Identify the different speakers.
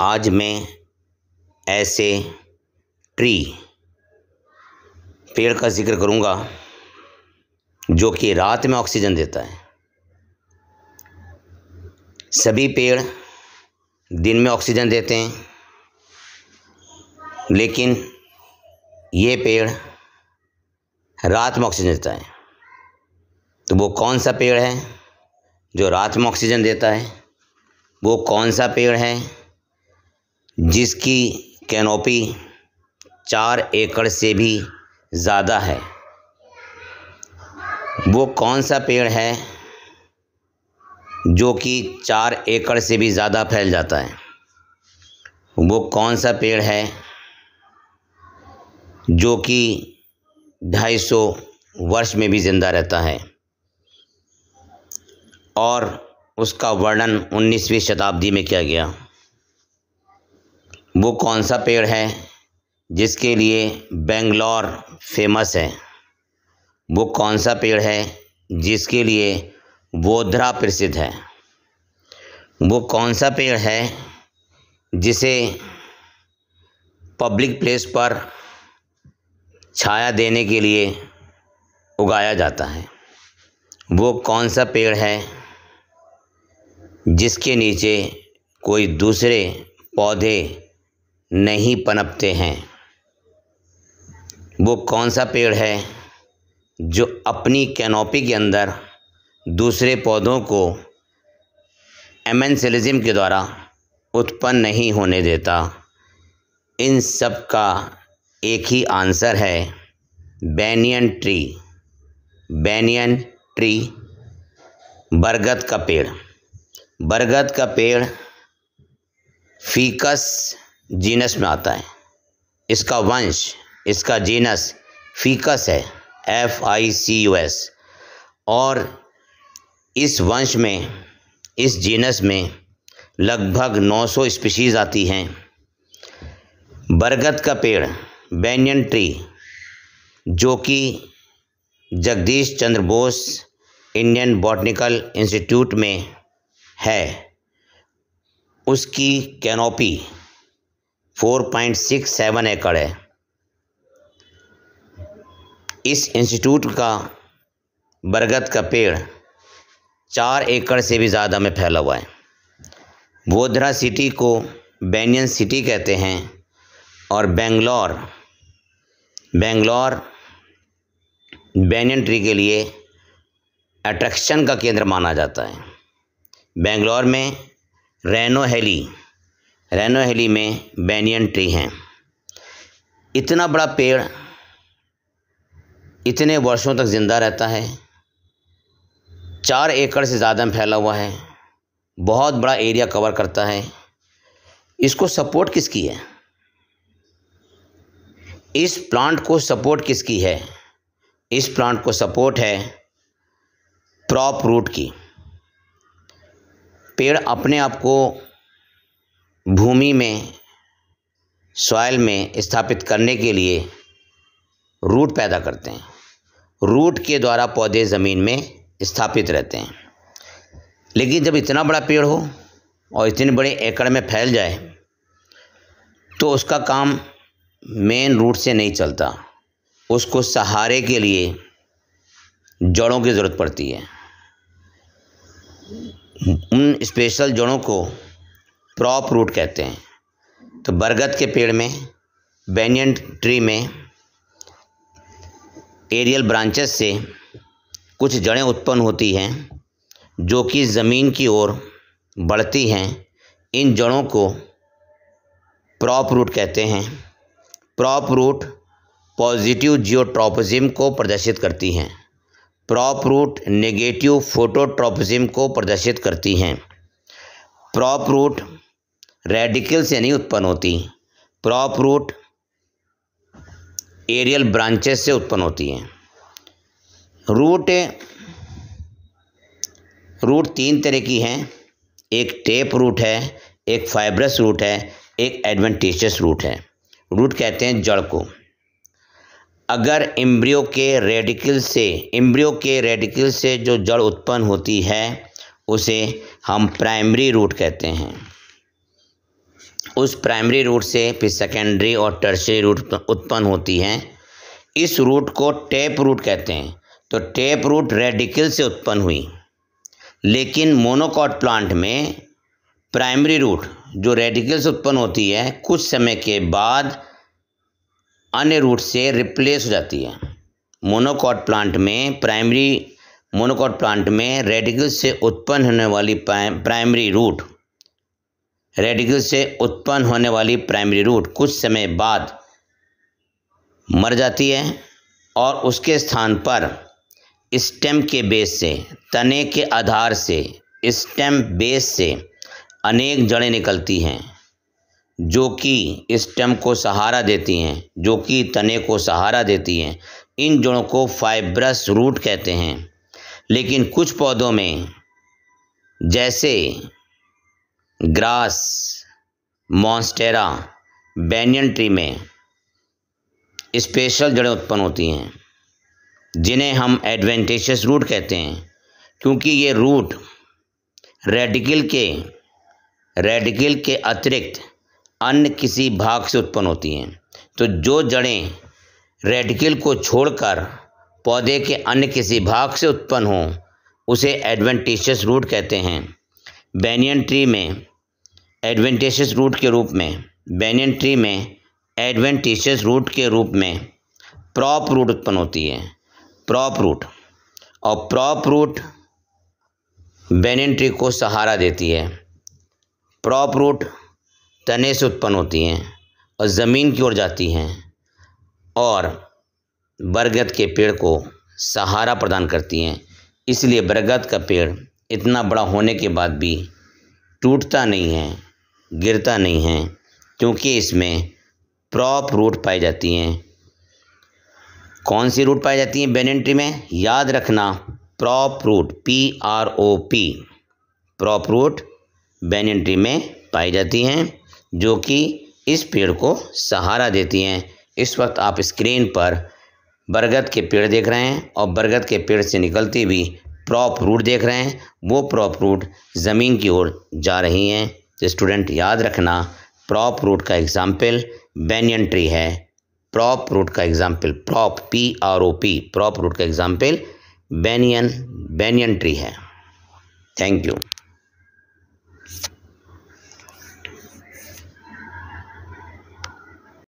Speaker 1: आज मैं ऐसे ट्री पेड़ का जिक्र करूँगा जो कि रात में ऑक्सीजन देता है सभी पेड़ दिन में ऑक्सीजन देते हैं लेकिन ये पेड़ रात में ऑक्सीजन देता है तो वो कौन सा पेड़ है जो रात में ऑक्सीजन देता है वो कौन सा पेड़ है जिसकी कैनोपी चार एकड़ से भी ज़्यादा है वो कौन सा पेड़ है जो कि चार एकड़ से भी ज़्यादा फैल जाता है वो कौन सा पेड़ है जो कि ढाई सौ वर्ष में भी ज़िंदा रहता है और उसका वर्णन 19वीं शताब्दी में किया गया वो कौन सा पेड़ है जिसके लिए बेंगलोर फेमस है वो कौन सा पेड़ है जिसके लिए वोधरा प्रसिद्ध है वो कौन सा पेड़ है जिसे पब्लिक प्लेस पर छाया देने के लिए उगाया जाता है वो कौन सा पेड़ है जिसके नीचे कोई दूसरे पौधे नहीं पनपते हैं वो कौन सा पेड़ है जो अपनी कैनोपी के अंदर दूसरे पौधों को एमेंसिलिज्म के द्वारा उत्पन्न नहीं होने देता इन सब का एक ही आंसर है बैनियन ट्री बैनियन ट्री बरगद का पेड़ बरगद का पेड़ फीकस जीनस में आता है इसका वंश इसका जीनस फीकस है F I C U S और इस वंश में इस जीनस में लगभग 900 स्पीशीज़ आती हैं बरगद का पेड़ बैनियन ट्री जो कि Jagadish Chandra Bose Indian botanical institute में है उसकी canopy four point six seven एकड़ है इस इंस्टीट्यूट का बरगद का पेड़ चार एकड़ से भी ज़्यादा में फैला हुआ है वोधरा सिटी को बैनियन सिटी कहते हैं और बेंगलोर बेंगलोर बैनियन ट्री के लिए अट्रैक्शन का केंद्र माना जाता है बेंगलोर में रेनो हेली रैनो हेली में बैनियन ट्री हैं इतना बड़ा पेड़ इतने वर्षों तक ज़िंदा रहता है चार एकड़ से ज़्यादा में फैला हुआ है बहुत बड़ा एरिया कवर करता है इसको सपोर्ट किसकी है इस प्लांट को सपोर्ट किसकी है इस प्लांट को सपोर्ट है प्रॉप रूट की पेड़ अपने आप को भूमि में सॉयल में स्थापित करने के लिए रूट पैदा करते हैं रूट के द्वारा पौधे ज़मीन में स्थापित रहते हैं लेकिन जब इतना बड़ा पेड़ हो और इतने बड़े एकड़ में फैल जाए तो उसका काम मेन रूट से नहीं चलता उसको सहारे के लिए जड़ों की ज़रूरत पड़ती है उन स्पेशल जड़ों को प्रॉप रूट कहते हैं तो बरगद के पेड़ में बैनियन ट्री में एरियल ब्रांचेस से कुछ जड़ें उत्पन्न होती हैं जो कि ज़मीन की ओर बढ़ती हैं इन जड़ों को प्रॉप रूट कहते हैं प्रॉप रूट पॉजिटिव जियोट्रॉपिज्म को प्रदर्शित करती हैं प्रॉप रूट नेगेटिव फोटोट्रॉपिज्म को प्रदर्शित करती हैं प्रॉप रूट रेडिकल से नहीं उत्पन्न होती प्रॉप रूट एरियल ब्रांचेस से उत्पन्न होती हैं रूट रूट तीन तरह की हैं एक टेप रूट है एक फाइब्रस रूट है एक एडवेंटेशस रूट है रूट कहते हैं जड़ को अगर इम्ब्रियो के रेडिकल से इम्ब्रियो के रेडिकल से जो जड़ उत्पन्न होती है उसे हम प्राइमरी रूट कहते हैं उस प्राइमरी रूट से फिर सेकेंडरी और टर्सरी रूट उत्पन्न होती हैं इस रूट को टेप रूट कहते हैं तो टेप रूट रेडिकल से उत्पन्न हुई लेकिन मोनोकॉट प्लांट में प्राइमरी रूट जो रेडिकल से उत्पन्न होती है कुछ समय के बाद अन्य रूट से रिप्लेस हो जाती है मोनोकॉट प्लांट में प्राइमरी मोनोकॉट प्लांट में रेडिकल से उत्पन्न होने वाली प्राइमरी रूट रेडिकल से उत्पन्न होने वाली प्राइमरी रूट कुछ समय बाद मर जाती है और उसके स्थान पर स्टेम के बेस से तने के आधार से स्टेम बेस से अनेक जड़ें निकलती हैं जो कि स्टेम को सहारा देती हैं जो कि तने को सहारा देती हैं इन जड़ों को फाइब्रस रूट कहते हैं लेकिन कुछ पौधों में जैसे ग्रास मॉन्स्टेरा बैनियन ट्री में स्पेशल जड़ें उत्पन्न होती हैं जिन्हें हम एडवेंटेशियस रूट कहते हैं क्योंकि ये रूट रेडिकल के रेडिकल के अतिरिक्त अन्य किसी भाग से उत्पन्न होती हैं तो जो जड़ें रेडिकल को छोड़कर पौधे के अन्य किसी भाग से उत्पन्न हों उसे एडवेंटेशियस रूट कहते हैं बैनियन ट्री में एडवेंटेशस रूट के रूप में बैनियन ट्री में एडवेंटेशस रूट के रूप में प्रॉप रूट उत्पन्न होती है प्रॉप रूट और प्रॉप रूट बैनियन ट्री को सहारा देती है प्रॉप रूट तने से उत्पन्न होती हैं और ज़मीन की ओर जाती हैं और बरगद के पेड़ को सहारा प्रदान करती हैं इसलिए बरगद का पेड़ इतना बड़ा होने के बाद भी टूटता नहीं है गिरता नहीं है क्योंकि इसमें प्रॉप रूट पाई जाती हैं कौन सी रूट पाई जाती हैं बेनेंट्री में याद रखना prop root P R O P prop root banyan tree में पाई जाती हैं जो कि इस पेड़ को सहारा देती हैं इस वक्त आप स्क्रीन पर बरगद के पेड़ देख रहे हैं और बरगद के पेड़ से निकलती हुई प्रॉप रूट देख रहे हैं वो प्रॉप रूट ज़मीन की ओर जा रही हैं तो स्टूडेंट याद रखना प्रॉप रूट का एग्ज़ाम्पल बैनियन ट्री है प्रॉप रूट का example prop P R O P prop root का एग्ज़ाम्पल बैनियन बैनियन ट्री है थैंक यू